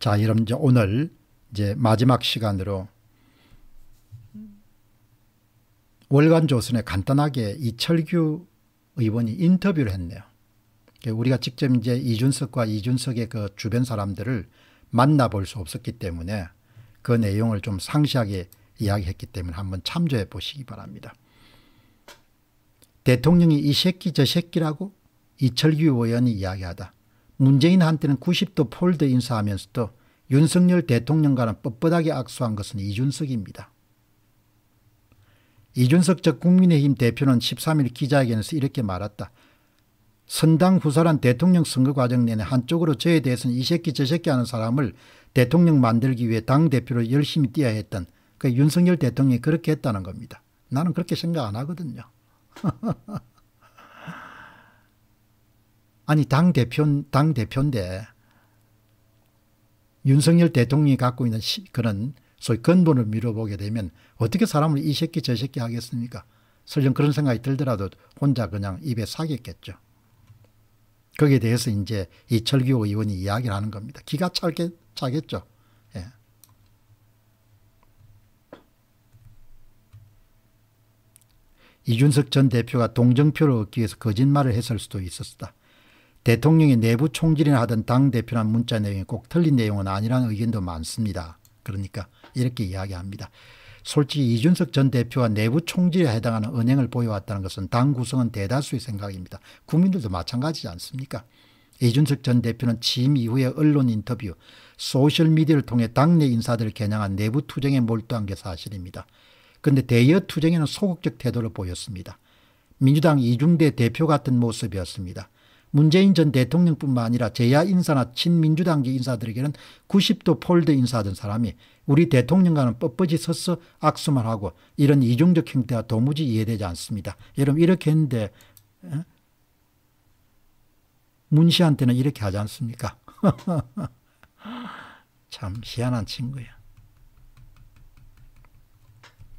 자, 여러분 이제 오늘 이제 마지막 시간으로 월간 조선에 간단하게 이철규 의원이 인터뷰를 했네요. 우리가 직접 이제 이준석과 이준석의 그 주변 사람들을 만나볼 수 없었기 때문에 그 내용을 좀 상세하게 이야기했기 때문에 한번 참조해 보시기 바랍니다. 대통령이 이 새끼 저 새끼라고 이철규 의원이 이야기하다. 문재인한테는 90도 폴드 인사하면서도 윤석열 대통령과는 뻣뻣하게 악수한 것은 이준석입니다. 이준석 전 국민의힘 대표는 13일 기자회견에서 이렇게 말했다. 선당 후사란 대통령 선거 과정 내내 한쪽으로 저에 대해서는 이 새끼 저 새끼 하는 사람을 대통령 만들기 위해 당대표로 열심히 뛰어야 했던 그 윤석열 대통령이 그렇게 했다는 겁니다. 나는 그렇게 생각 안 하거든요. 아니 당 대표 당 대표인데 윤석열 대통령이 갖고 있는 시, 그런 소위 근본을 미뤄보게 되면 어떻게 사람을 이 새끼 저 새끼 하겠습니까? 설령 그런 생각이 들더라도 혼자 그냥 입에 사겠겠죠. 거기에 대해서 이제 이철규 의원이 이야기를 하는 겁니다. 기가 차게, 차겠죠. 예. 이준석 전 대표가 동정표를 얻기 위해서 거짓말을 했을 수도 있었다. 대통령이 내부 총질이나 하던 당대표나 문자 내용이 꼭 틀린 내용은 아니라는 의견도 많습니다. 그러니까 이렇게 이야기합니다. 솔직히 이준석 전 대표가 내부 총질에 해당하는 은행을 보여왔다는 것은 당 구성은 대다수의 생각입니다. 국민들도 마찬가지지 않습니까? 이준석 전 대표는 취임 이후에 언론 인터뷰, 소셜미디어를 통해 당내 인사들을 겨냥한 내부 투쟁에 몰두한 게 사실입니다. 그런데 대여 투쟁에는 소극적 태도를 보였습니다. 민주당 이중대 대표 같은 모습이었습니다. 문재인 전 대통령뿐만 아니라 제야 인사나 친민주당계 인사들에게는 90도 폴드 인사하던 사람이 우리 대통령과는 뻣뻣이 서서 악수만 하고 이런 이중적 행태가 도무지 이해되지 않습니다. 여러분 이렇게 했는데 문 씨한테는 이렇게 하지 않습니까? 참 희한한 친구야.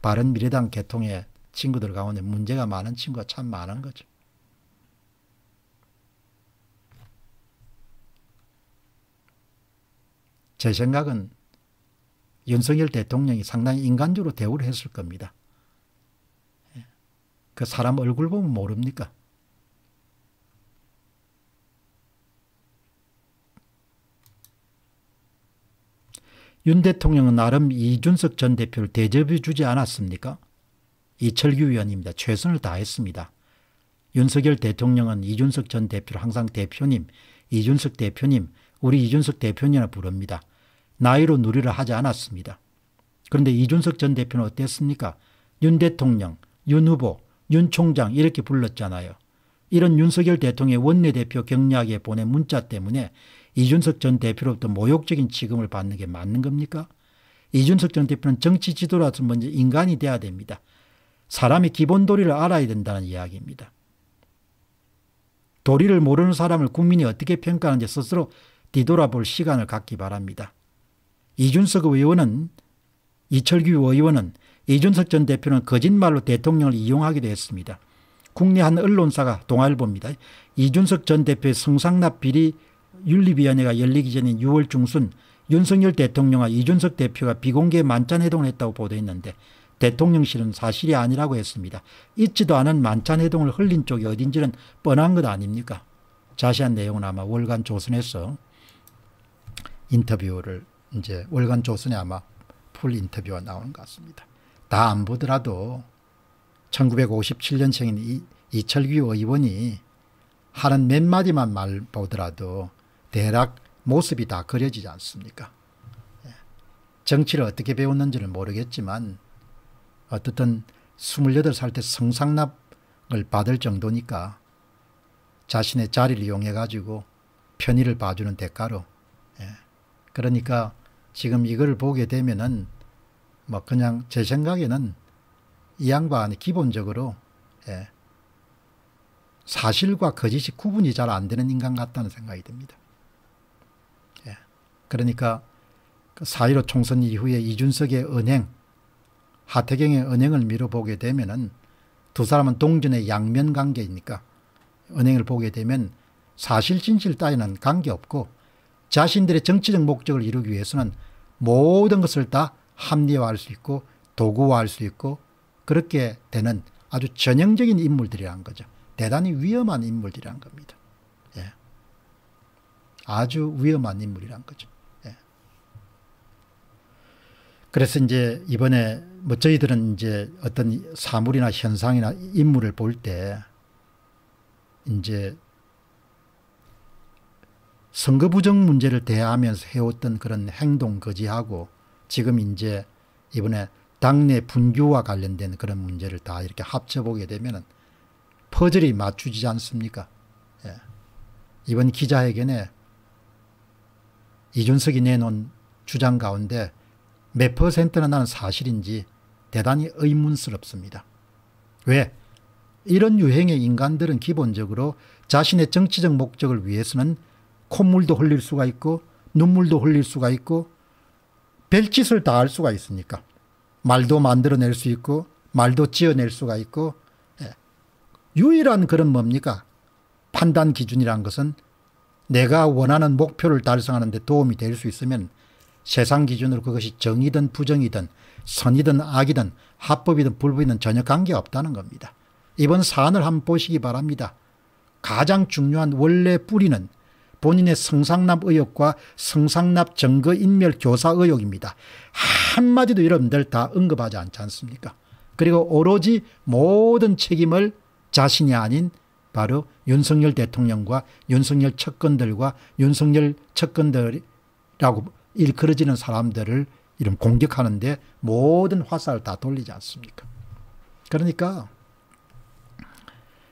바른미래당 계통의 친구들 가운데 문제가 많은 친구가 참 많은 거죠. 제 생각은 윤석열 대통령이 상당히 인간적으로 대우를 했을 겁니다. 그 사람 얼굴 보면 모릅니까? 윤 대통령은 나름 이준석 전 대표를 대접해 주지 않았습니까? 이철규 위원입니다. 최선을 다했습니다. 윤석열 대통령은 이준석 전 대표를 항상 대표님, 이준석 대표님, 우리 이준석 대표님이라 부릅니다. 나이로 누리를 하지 않았습니다. 그런데 이준석 전 대표는 어땠습니까? 윤 대통령, 윤 후보, 윤 총장 이렇게 불렀잖아요. 이런 윤석열 대통령의 원내대표 격리하게 보낸 문자 때문에 이준석 전 대표로부터 모욕적인 취급을 받는 게 맞는 겁니까? 이준석 전 대표는 정치 지도라서 먼저 인간이 돼야 됩니다. 사람이 기본 도리를 알아야 된다는 이야기입니다. 도리를 모르는 사람을 국민이 어떻게 평가하는지 스스로 뒤돌아볼 시간을 갖기 바랍니다. 이준석 의원은 이철규 의원은 이준석 전 대표는 거짓말로 대통령을 이용하기도 했습니다. 국내 한 언론사가 동아일보입니다. 이준석 전 대표의 성상납 비리 윤리위원회가 열리기 전인 6월 중순 윤석열 대통령과 이준석 대표가 비공개 만찬 회동을 했다고 보도했는데 대통령실은 사실이 아니라고 했습니다. 있지도 않은 만찬 회동을 흘린 쪽이 어딘지는 뻔한 것 아닙니까? 자세한 내용은 아마 월간 조선에서 인터뷰를 이제 월간 조선에 아마 풀 인터뷰가 나오는 것 같습니다. 다 안 보더라도 1957년생인 이, 이철규 의원이 하는 몇 마디만 말 보더라도 대략 모습이 다 그려지지 않습니까? 예. 정치를 어떻게 배웠는지는 모르겠지만 어떻든 28살 때 성상납을 받을 정도니까 자신의 자리를 이용해 가지고 편의를 봐주는 대가로 예. 그러니까 지금 이걸 보게 되면은 뭐 그냥 제 생각에는 이 양반이 기본적으로 예, 사실과 거짓이 구분이 잘 안 되는 인간 같다는 생각이 듭니다. 예, 그러니까 그 사1 5 총선 이후에 이준석의 은행, 하태경의 은행을 미뤄보게 되면은 두 사람은 동전의 양면 관계이니까 은행을 보게 되면 사실 진실 따위는 관계없고 자신들의 정치적 목적을 이루기 위해서는 모든 것을 다 합리화할 수 있고 도구화할 수 있고 그렇게 되는 아주 전형적인 인물들이란 거죠. 대단히 위험한 인물들이란 겁니다. 예. 아주 위험한 인물이란 거죠. 예. 그래서 이제 이번에 뭐 저희들은 이제 어떤 사물이나 현상이나 인물을 볼 때 이제 선거 부정 문제를 대하면서 해왔던 그런 행동 거지하고 지금 이제 이번에 당내 분규와 관련된 그런 문제를 다 이렇게 합쳐보게 되면 퍼즐이 맞추지 않습니까? 예. 이번 기자회견에 이준석이 내놓은 주장 가운데 몇 퍼센트나 나는 사실인지 대단히 의문스럽습니다. 왜? 이런 유행의 인간들은 기본적으로 자신의 정치적 목적을 위해서는 콧물도 흘릴 수가 있고 눈물도 흘릴 수가 있고 별짓을 다 할 수가 있으니까 말도 만들어낼 수 있고 말도 지어낼 수가 있고 예. 유일한 그런 뭡니까 판단 기준이란 것은 내가 원하는 목표를 달성하는 데 도움이 될 수 있으면 세상 기준으로 그것이 정이든 부정이든 선이든 악이든 합법이든 불법이든 전혀 관계없다는 겁니다. 이번 사안을 한번 보시기 바랍니다. 가장 중요한 원래 뿌리는 본인의 성상납 의혹과 성상납 증거인멸 교사 의혹입니다. 한마디도 여러분들 다 언급하지 않지 않습니까? 그리고 오로지 모든 책임을 자신이 아닌 바로 윤석열 대통령과 윤석열 측근들과 윤석열 측근들이라고 일컬어지는 사람들을 이런 공격하는데 모든 화살을 다 돌리지 않습니까? 그러니까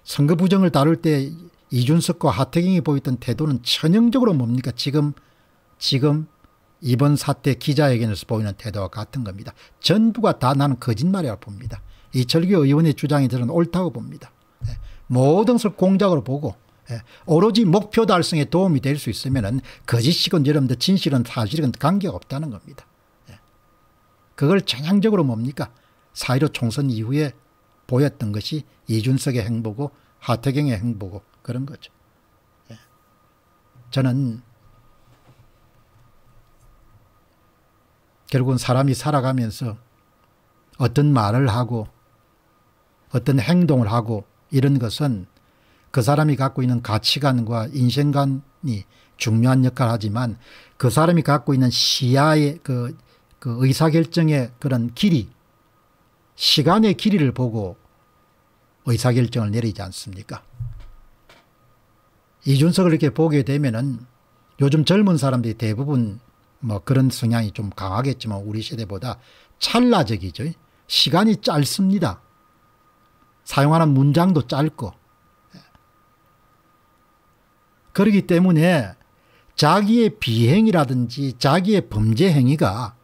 선거 부정을 다룰 때 이준석과 하태경이 보였던 태도는 천형적으로 뭡니까? 지금, 지금 이번 사태 기자회견에서 보이는 태도와 같은 겁니다. 전부가 다 나는 거짓말이라고 봅니다. 이철규 의원의 주장이 들은 옳다고 봅니다. 예. 모든 것 공작으로 보고 예. 오로지 목표 달성에 도움이 될 수 있으면 거짓이건 여러분들 진실은 사실은 관계가 없다는 겁니다. 예. 그걸 전형적으로 뭡니까? 사1 5 총선 이후에 보였던 것이 이준석의 행보고 하태경의 행보고 그런 거죠. 예. 저는 결국은 사람이 살아가면서 어떤 말을 하고 어떤 행동을 하고 이런 것은 그 사람이 갖고 있는 가치관과 인생관이 중요한 역할을 하지만 그 사람이 갖고 있는 시야의 그, 그 의사결정의 그런 길이 시간의 길이를 보고 의사결정을 내리지 않습니까? 이준석을 이렇게 보게 되면은 요즘 젊은 사람들이 대부분 뭐 그런 성향이 좀 강하겠지만 우리 시대보다 찰나적이죠. 시간이 짧습니다. 사용하는 문장도 짧고. 그렇기 때문에 자기의 비행이라든지 자기의 범죄 행위가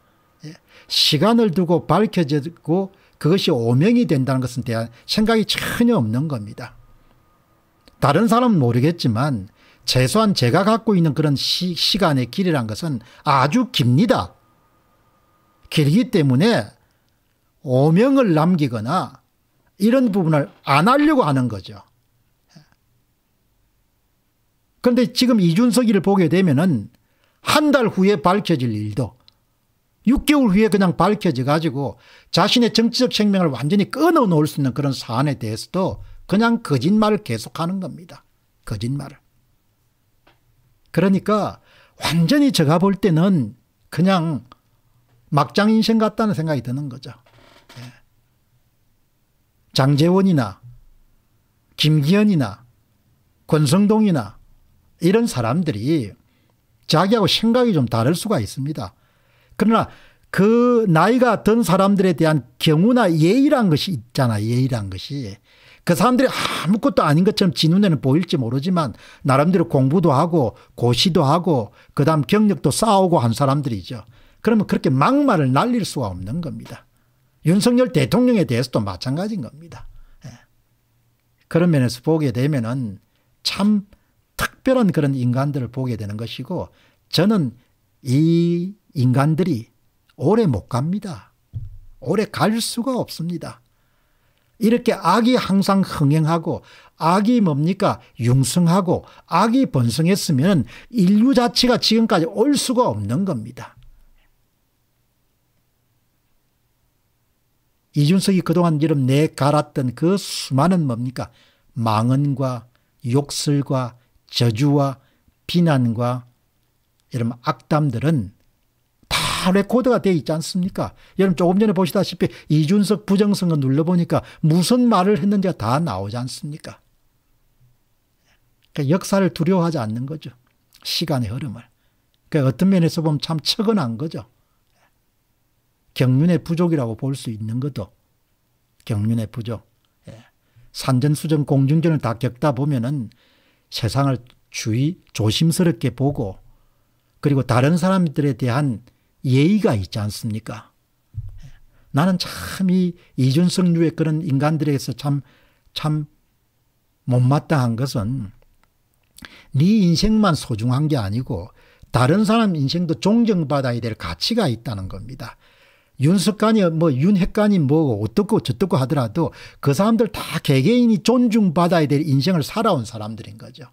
시간을 두고 밝혀지고 그것이 오명이 된다는 것은 대한 생각이 전혀 없는 겁니다. 다른 사람은 모르겠지만 최소한 제가 갖고 있는 그런 시, 시간의 길이란 것은 아주 깁니다. 길기 때문에 오명을 남기거나 이런 부분을 안 하려고 하는 거죠. 그런데 지금 이준석이를 보게 되면은 한 달 후에 밝혀질 일도 6개월 후에 그냥 밝혀져 가지고 자신의 정치적 생명을 완전히 끊어 놓을 수 있는 그런 사안에 대해서도 그냥 거짓말을 계속하는 겁니다. 거짓말을. 그러니까 완전히 제가 볼 때는 그냥 막장 인생 같다는 생각이 드는 거죠. 예. 장재원이나 김기현이나 권성동이나 이런 사람들이 자기하고 생각이 좀 다를 수가 있습니다. 그러나 그 나이가 든 사람들에 대한 경우나 예의란 것이 있잖아. 예의란 것이. 그 사람들이 아무것도 아닌 것처럼 지 눈에는 보일지 모르지만 나름대로 공부도 하고 고시도 하고 그 다음 경력도 쌓아오고 한 사람들이죠. 그러면 그렇게 막말을 날릴 수가 없는 겁니다. 윤석열 대통령에 대해서도 마찬가지인 겁니다. 예. 그런 면에서 보게 되면참 특별한 그런 인간들을 보게 되는 것이고 저는 이 인간들이 오래 못 갑니다. 오래 갈 수가 없습니다. 이렇게 악이 항상 흥행하고 악이 뭡니까 융성하고 악이 번성했으면 인류 자체가 지금까지 올 수가 없는 겁니다. 이준석이 그동안 이름 내갈았던 그 수많은 뭡니까 망언과 욕설과 저주와 비난과 이런 악담들은 다 레코드가 돼 있지 않습니까? 여러분 조금 전에 보시다시피 이준석 부정선거 눌러보니까 무슨 말을 했는지가 다 나오지 않습니까? 그러니까 역사를 두려워하지 않는 거죠. 시간의 흐름을. 그러니까 어떤 면에서 보면 참 처근한 거죠. 경륜의 부족이라고 볼 수 있는 것도 경륜의 부족. 예. 산전수전 공중전을 다 겪다 보면은 세상을 주의 조심스럽게 보고 그리고 다른 사람들에 대한 예의가 있지 않습니까? 나는 참 이이준석류의 그런 인간들에게서 참, 참 못마땅한 것은 네 인생만 소중한 게 아니고 다른 사람 인생도 존경받아야 될 가치가 있다는 겁니다. 윤석관이 뭐 윤핵관이 뭐 어떻고 저떻고 하더라도 그 사람들 다 개개인이 존중받아야 될 인생을 살아온 사람들인 거죠.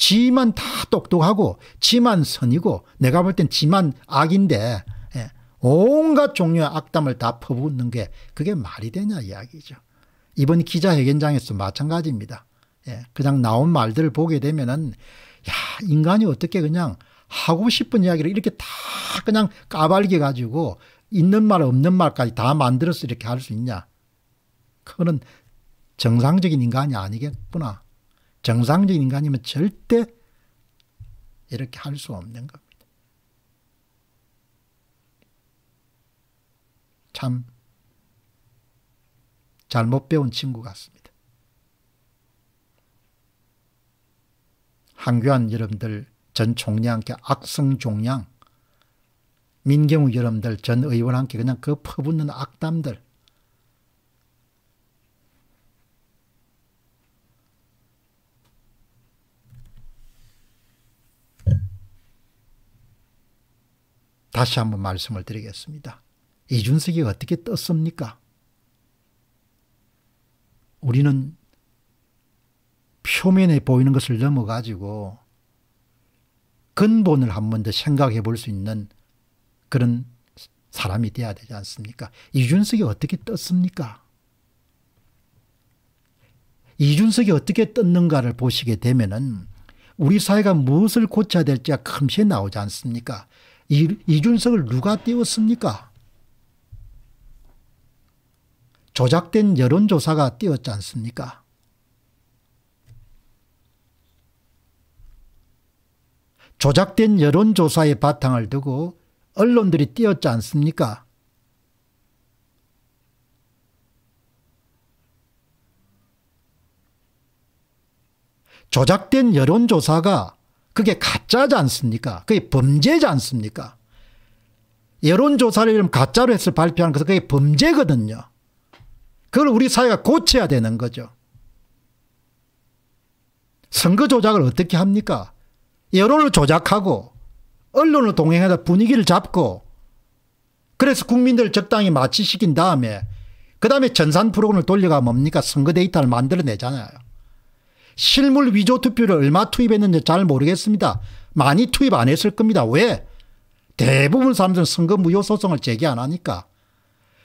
지만 다 똑똑하고 지만 선이고 내가 볼 땐 지만 악인데 예, 온갖 종류의 악담을 다 퍼붓는 게 그게 말이 되냐 이야기죠. 이번 기자회견장에서 마찬가지입니다. 예, 그냥 나온 말들을 보게 되면은 야 인간이 어떻게 그냥 하고 싶은 이야기를 이렇게 다 그냥 까발게 가지고 있는 말 없는 말까지 다 만들어서 이렇게 할 수 있냐. 그거는 정상적인 인간이 아니겠구나. 정상적인 인간이면 절대 이렇게 할 수 없는 겁니다. 참 잘못 배운 친구 같습니다. 한교안 여러분들 전 총리한테 악성 종양 민경우 여러분들 전 의원한테 그냥 그 퍼붓는 악담들 다시 한번 말씀을 드리겠습니다. 이준석이 어떻게 떴습니까? 우리는 표면에 보이는 것을 넘어가지고 근본을 한 번 더 생각해 볼 수 있는 그런 사람이 돼야 되지 않습니까? 이준석이 어떻게 떴습니까? 이준석이 어떻게 떴는가를 보시게 되면 우리 사회가 무엇을 고쳐야 될지가 금시에 나오지 않습니까? 이, 준석을 누가 띄웠습니까? 조작된 여론조사가 띄웠지 않습니까? 조작된 여론조사의 바탕을 두고 언론들이 띄웠지 않습니까? 조작된 여론조사가 그게 가짜지 않습니까? 그게 범죄지 않습니까? 여론조사를 가짜로 해서 발표하는 것은 그게 범죄거든요. 그걸 우리 사회가 고쳐야 되는 거죠. 선거 조작을 어떻게 합니까? 여론을 조작하고 언론을 동행해서 분위기를 잡고 그래서 국민들을 적당히 마취시킨 다음에 그 다음에 전산 프로그램을 돌려가 뭡니까? 선거 데이터를 만들어내잖아요. 실물 위조 투표를 얼마 투입했는지 잘 모르겠습니다. 많이 투입 안 했을 겁니다. 왜? 대부분 사람들은 선거 무효 소송을 제기 안 하니까.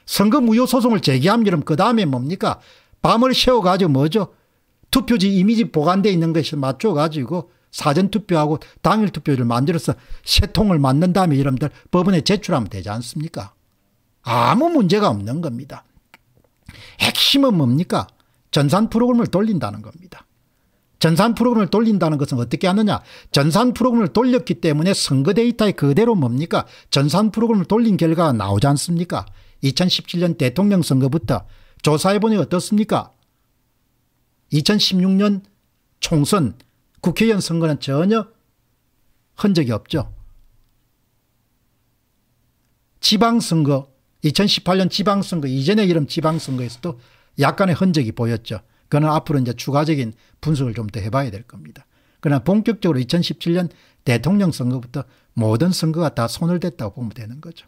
선거 무효 소송을 제기하면 이그 다음에 뭡니까? 밤을 새워가지고 뭐죠? 투표지 이미지 보관되어 있는 것을 맞춰가지고 사전투표하고 당일투표를 만들어서 세 통을 만든 다음에 여러분들 법원에 제출하면 되지 않습니까? 아무 문제가 없는 겁니다. 핵심은 뭡니까? 전산 프로그램을 돌린다는 겁니다. 전산 프로그램을 돌린다는 것은 어떻게 하느냐 전산 프로그램을 돌렸기 때문에 선거 데이터에 그대로 뭡니까 전산 프로그램을 돌린 결과가 나오지 않습니까 2017년 대통령 선거부터 조사해보니 어떻습니까 2016년 총선 국회의원 선거는 전혀 흔적이 없죠 지방선거 2018년 지방선거 이전에 이런 지방선거에서도 약간의 흔적이 보였죠 그는 앞으로 이제 추가적인 분석을 좀 더 해봐야 될 겁니다. 그러나 본격적으로 2017년 대통령 선거부터 모든 선거가 다 손을 댔다고 보면 되는 거죠.